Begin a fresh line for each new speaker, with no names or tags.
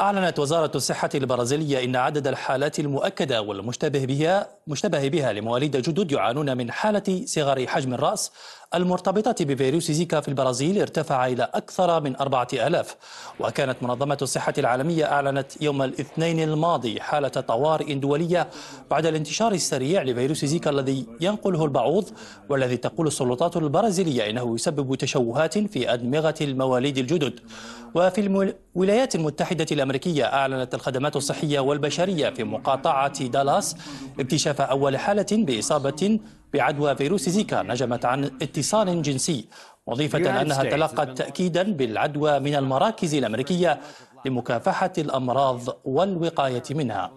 أعلنت وزارة الصحة البرازيلية إن عدد الحالات المؤكدة والمشتبه بها مشتبه بها لمواليد جدد يعانون من حالة صغر حجم الرأس المرتبطة بفيروس زيكا في البرازيل ارتفع إلى أكثر من أربعة ألاف وكانت منظمة الصحة العالمية أعلنت يوم الاثنين الماضي حالة طوارئ دولية بعد الانتشار السريع لفيروس زيكا الذي ينقله البعوض والذي تقول السلطات البرازيلية إنه يسبب تشوهات في أدمغة المواليد الجدد وفي الولايات المتحدة الأمريكية أعلنت الخدمات الصحية والبشرية في مقاطعة دالاس اكتشاف أول حالة بإصابة بعدوى فيروس زيكا نجمت عن اتصال جنسي مضيفة أنها تلقت تأكيدا بالعدوى من المراكز الأمريكية لمكافحة الأمراض والوقاية منها